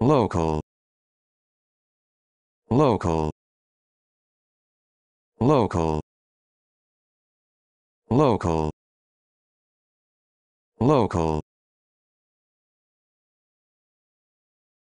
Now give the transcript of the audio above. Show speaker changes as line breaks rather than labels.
local local local local local